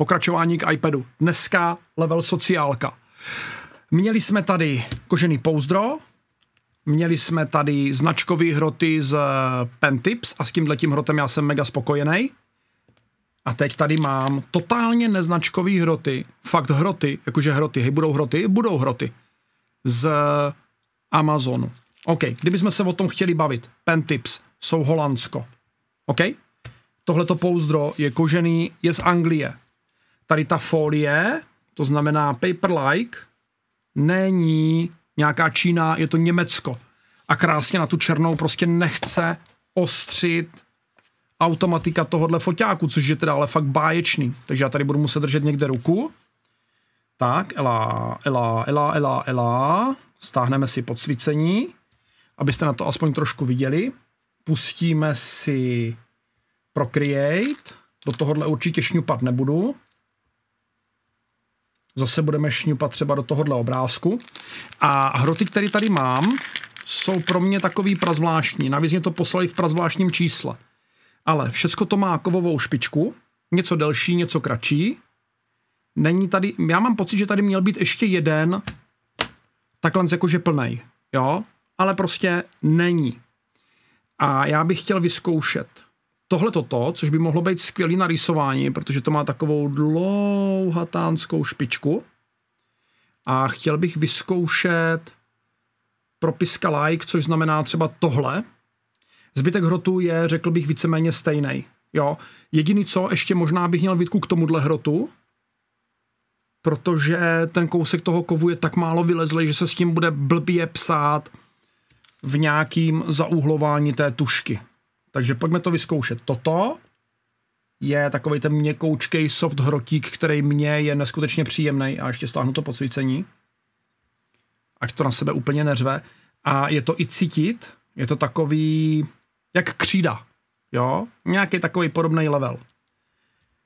pokračování k iPadu. Dneska level sociálka. Měli jsme tady kožený pouzdro, měli jsme tady značkový hroty z eh, Pentips a s tímhletím hrotem já jsem mega spokojený. A teď tady mám totálně neznačkový hroty, fakt hroty, jakože hroty, hej, budou hroty, budou hroty, z eh, Amazonu. OK, kdybychom se o tom chtěli bavit, Pentips jsou Holandsko. OK? Tohleto pouzdro je kožený, je z Anglie tady ta folie, to znamená paper-like, není nějaká Čína, je to Německo. A krásně na tu černou prostě nechce ostřit automatika tohohle foťáku, což je teda ale fakt báječný. Takže já tady budu muset držet někde ruku. Tak, ela, ela, ela, ela, ela. Stáhneme si podsvícení, abyste na to aspoň trošku viděli. Pustíme si Procreate. Do tohohle určitě šňupat nebudu. Zase budeme šňupat třeba do tohohle obrázku. A hroty, které tady mám, jsou pro mě takový prazvláštní. Navíc mě to poslali v prazvláštním čísle. Ale všecko to má kovovou špičku, něco delší, něco kratší. Není tady, já mám pocit, že tady měl být ještě jeden takhle jakože plnej, jo? Ale prostě není. A já bych chtěl vyzkoušet tohle to, což by mohlo být skvělý na rýsování, protože to má takovou dlouhatánskou špičku. A chtěl bych vyzkoušet propiska like, což znamená třeba tohle. Zbytek hrotu je, řekl bych, víceméně stejný. Jo, jediný co, ještě možná bych měl výtku k tomuhle hrotu, protože ten kousek toho kovu je tak málo vylezlý, že se s tím bude blbě psát v nějakým zaúhlování té tušky. Takže pojďme to vyzkoušet. Toto je takový ten měkoučkej soft hrotík, který mě je neskutečně příjemný a ještě stáhnu to podsvícení. Ať to na sebe úplně neřve. A je to i cítit, je to takový jak křída, jo? Nějaký takový podobný level.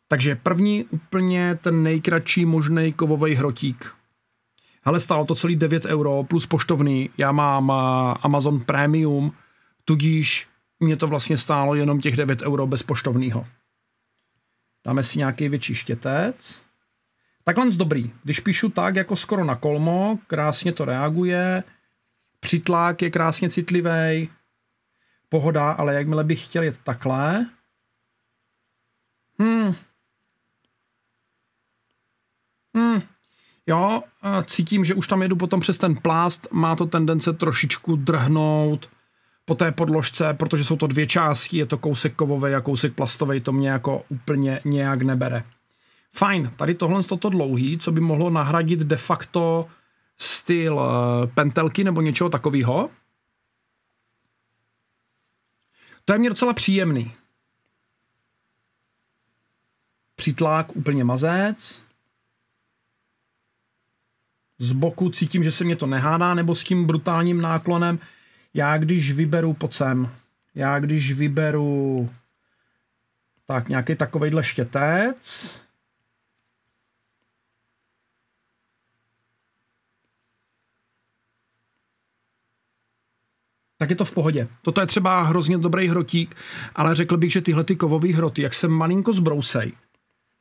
Takže první úplně ten nejkratší možný kovový hrotík. Hele, stálo to celý 9 euro plus poštovný. Já mám eh, Amazon Premium, tudíž mě to vlastně stálo jenom těch 9 euro bez poštovního. Dáme si nějaký větší štětec. Takhle dobrý. Když píšu tak, jako skoro na kolmo, krásně to reaguje, přitlák je krásně citlivý, pohoda, ale jakmile bych chtěl jet takhle, hmm, hmm, jo, cítím, že už tam jedu potom přes ten plást, má to tendence trošičku drhnout, po té podložce, protože jsou to dvě části, je to kousek kovový a kousek plastový, to mě jako úplně nějak nebere. Fajn, tady tohle toto dlouhý, co by mohlo nahradit de facto styl eh, pentelky nebo něčeho takového. To je mě docela příjemný. Přitlák úplně mazec. Z boku cítím, že se mě to nehádá, nebo s tím brutálním náklonem. Já když vyberu pocem, já když vyberu tak nějaký takovejhle štětec, tak je to v pohodě. Toto je třeba hrozně dobrý hrotík, ale řekl bych, že tyhle ty kovové hroty, jak se malinko zbrousej,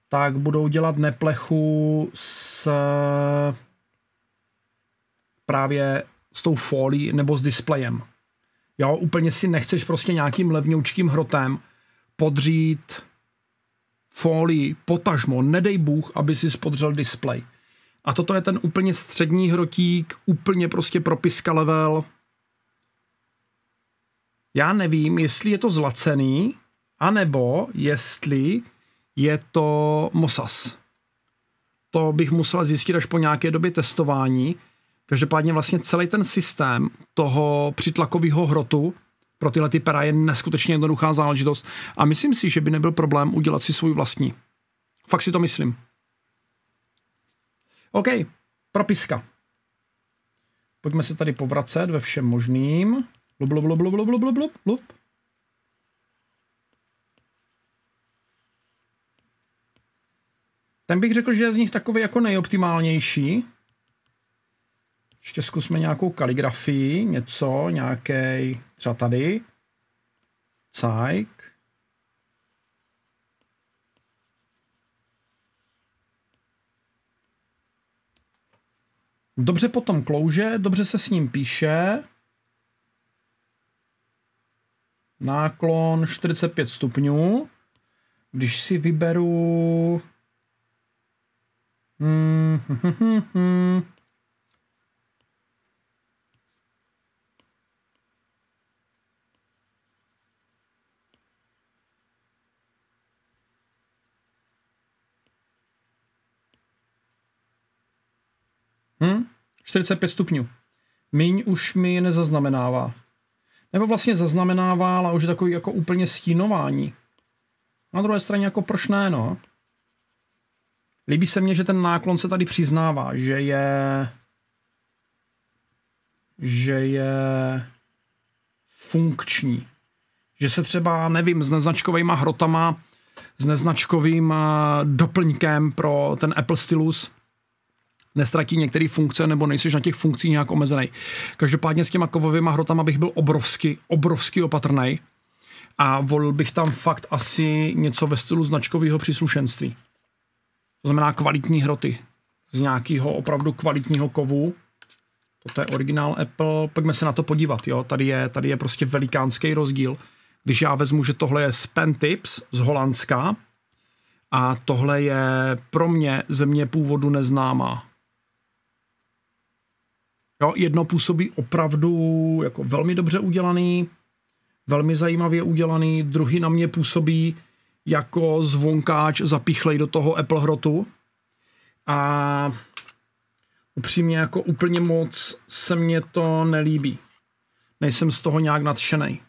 tak budou dělat neplechu s právě s tou folí nebo s displejem. Jo, úplně si nechceš prostě nějakým levňoučkým hrotem podřít folí potažmo, nedej bůh, aby si spodřel displej. A toto je ten úplně střední hrotík, úplně prostě propiska level. Já nevím, jestli je to zlacený, anebo jestli je to Mosas. To bych musel zjistit až po nějaké době testování, Každopádně vlastně celý ten systém toho přitlakového hrotu pro tyhle ty pera je neskutečně jednoduchá záležitost a myslím si, že by nebyl problém udělat si svůj vlastní. Fakt si to myslím. OK, propiska. Pojďme se tady povracet ve všem možným. Blub, blub, blub, blub, blub, blub, blub, blub. Ten bych řekl, že je z nich takový jako nejoptimálnější. Ještě zkusme nějakou kaligrafii, něco, nějaký třeba tady. Cajk. Dobře potom klouže, dobře se s ním píše. Náklon 45 stupňů. Když si vyberu... Hmm, hmm, hmm, hmm. hmm. 45 stupňů. Míň už mi nezaznamenává. Nebo vlastně zaznamenává, ale už je takový jako úplně stínování. Na druhé straně jako proč ne, no. Líbí se mně, že ten náklon se tady přiznává, že je... že je funkční. Že se třeba, nevím, s neznačkovýma hrotama, s neznačkovým eh, doplňkem pro ten Apple Stylus nestratí některé funkce nebo nejsi na těch funkcích nějak omezený. Každopádně s těma kovovými hrotama bych byl obrovsky, obrovsky opatrný a volil bych tam fakt asi něco ve stylu značkového příslušenství. To znamená kvalitní hroty z nějakého opravdu kvalitního kovu. Toto je originál Apple, pojďme se na to podívat, jo. Tady je, tady je prostě velikánský rozdíl. Když já vezmu, že tohle je Spen z Holandska a tohle je pro mě země původu neznámá. Jo, jedno působí opravdu jako velmi dobře udělaný, velmi zajímavě udělaný, druhý na mě působí jako zvonkáč zapichlej do toho Apple hrotu a upřímně jako úplně moc se mně to nelíbí. Nejsem z toho nějak nadšený.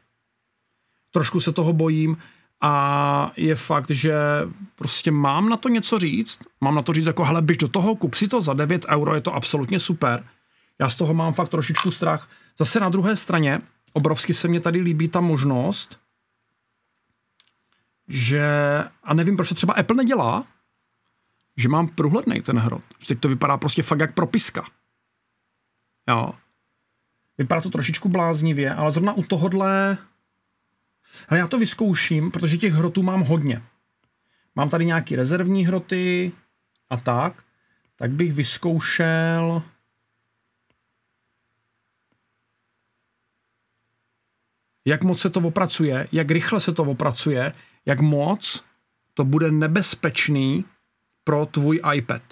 Trošku se toho bojím a je fakt, že prostě mám na to něco říct, mám na to říct jako hele, běž do toho, kup si to za 9 euro, je to absolutně super, já z toho mám fakt trošičku strach. Zase na druhé straně, obrovsky se mně tady líbí ta možnost, že, a nevím, proč to třeba Apple nedělá, že mám průhlednej ten hrot. Že teď to vypadá prostě fakt jak propiska. Jo. Vypadá to trošičku bláznivě, ale zrovna u tohohle... Ale já to vyzkouším, protože těch hrotů mám hodně. Mám tady nějaký rezervní hroty a tak. Tak bych vyzkoušel... jak moc se to opracuje, jak rychle se to opracuje, jak moc to bude nebezpečný pro tvůj iPad.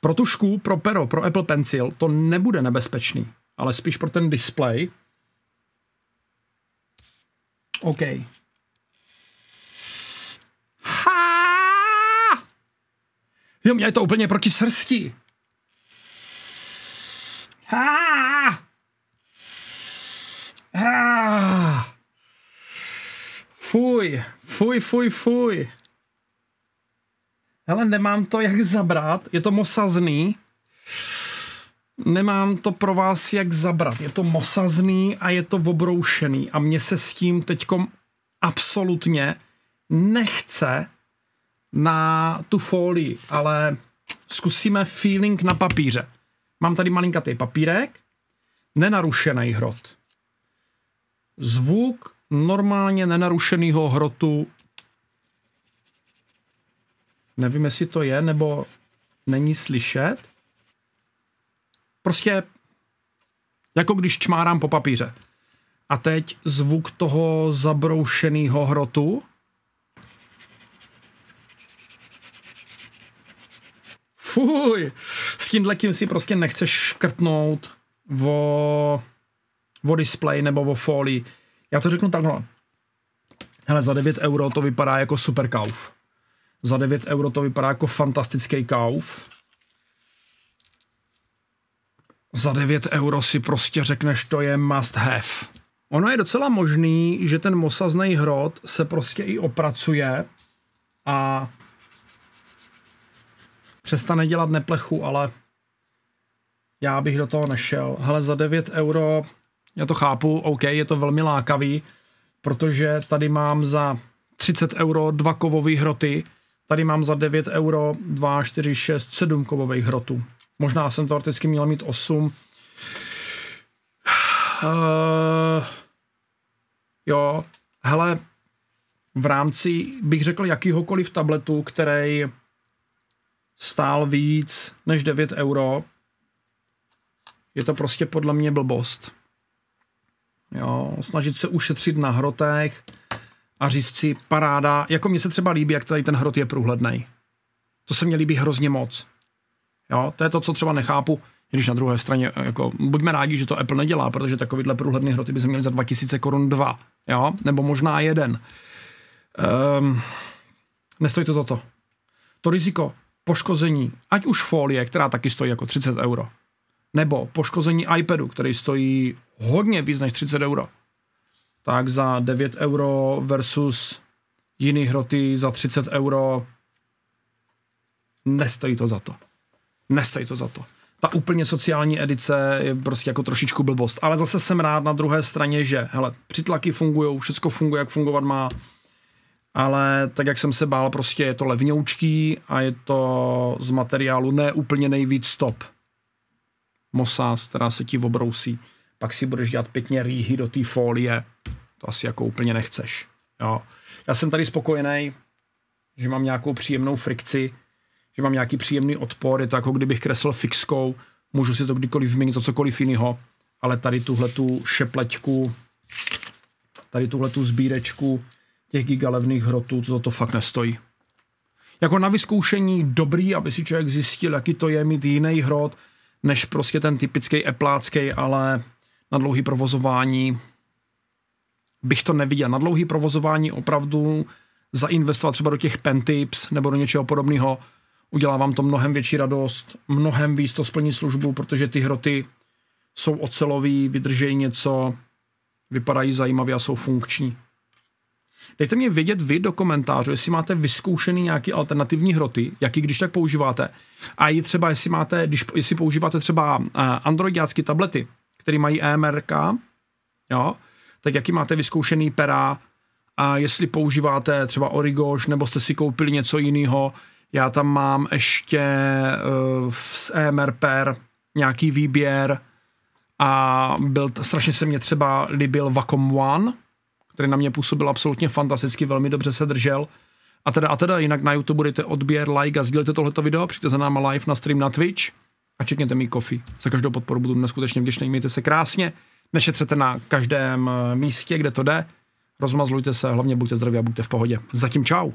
Pro tušku, pro pero, pro Apple Pencil to nebude nebezpečný, ale spíš pro ten display. OK. Ha! Jo, mě je to úplně proti srsti. Fuj, fuj, fuj. Hele, nemám to jak zabrat, je to mosazný. Nemám to pro vás jak zabrat, je to mosazný a je to obroušený a mně se s tím teďkom absolutně nechce na tu folii, ale zkusíme feeling na papíře. Mám tady malinkatý papírek, nenarušený hrot. Zvuk normálně nenarušeného hrotu. Nevím, jestli to je, nebo není slyšet. Prostě jako když čmárám po papíře. A teď zvuk toho zabroušeného hrotu. Fuj, s tímhle tím si prostě nechceš škrtnout o, o display nebo o folii. Já to řeknu takhle. Hele, za 9 euro to vypadá jako super kauf. Za 9 euro to vypadá jako fantastický kauf. Za 9 euro si prostě řekneš, to je must have. Ono je docela možný, že ten mosazný hrot se prostě i opracuje a přestane dělat neplechu, ale já bych do toho nešel. Hele, za 9 euro já to chápu, OK, je to velmi lákavý, protože tady mám za 30 euro dva kovové hroty, tady mám za 9 euro 2, 4, 6, 7 kovových hrotů. Možná jsem teoreticky měl mít 8. Uh, eh, jo, hele, v rámci, bych řekl, jakýhokoliv tabletu, který stál víc než 9 euro, je to prostě podle mě blbost. Jo, snažit se ušetřit na hrotech a říct si paráda. Jako mně se třeba líbí, jak tady ten hrot je průhledný. To se mně líbí hrozně moc. Jo, to je to, co třeba nechápu, když na druhé straně, e, jako, buďme rádi, že to Apple nedělá, protože takovýhle průhledný hroty by se měly za 2000 korun dva, jo, nebo možná jeden. Um, nestojí to za to. To riziko poškození, ať už folie, která taky stojí jako 30 euro, nebo poškození iPadu, který stojí hodně víc než 30 euro. Tak za 9 euro versus jiný hroty za 30 euro nestojí to za to. Nestojí to za to. Ta úplně sociální edice je prostě jako trošičku blbost. Ale zase jsem rád na druhé straně, že hele, přitlaky fungují, všechno funguje, jak fungovat má ale tak, jak jsem se bál, prostě je to levňoučký a je to z materiálu ne úplně nejvíc stop mosáz, která se ti obrousí, pak si budeš dělat pěkně rýhy do té folie, to asi jako úplně nechceš. Jo. Já jsem tady spokojený, že mám nějakou příjemnou frikci, že mám nějaký příjemný odpor, je to jako kdybych kreslil fixkou, můžu si to kdykoliv změnit, to cokoliv jiného, ale tady tuhle tu šepleťku, tady tuhle tu sbírečku těch gigalevných hrotů, to, to fakt nestojí. Jako na vyzkoušení dobrý, aby si člověk zjistil, jaký to je mít jiný hrot, než prostě ten typický eplácký, ale na dlouhý provozování bych to neviděl. Na dlouhý provozování opravdu zainvestovat třeba do těch pentips nebo do něčeho podobného, udělá vám to mnohem větší radost, mnohem víc to splní službu, protože ty hroty jsou ocelový, vydržejí něco, vypadají zajímavě a jsou funkční. Dejte mě vědět vy do komentářů, jestli máte vyzkoušený nějaký alternativní hroty, jaký když tak používáte. A je třeba, jestli, máte, když, jestli používáte třeba eh, androidiácké tablety, které mají EMRK, jo, tak jaký máte vyzkoušený pera, a jestli používáte třeba Origoš, nebo jste si koupili něco jiného. Já tam mám ještě uh, z EMR per nějaký výběr a byl, strašně se mě třeba líbil Vacom One, který na mě působil absolutně fantasticky, velmi dobře se držel. A teda, a teda, jinak na YouTube budete odběr, like a sdílejte tohleto video, přijďte za náma live na stream na Twitch a čekněte mi kofi. Za každou podporu budu neskutečně vděčný, mějte se krásně, nešetřete na každém eh, místě, kde to jde, rozmazlujte se, hlavně buďte zdraví a buďte v pohodě. Zatím čau.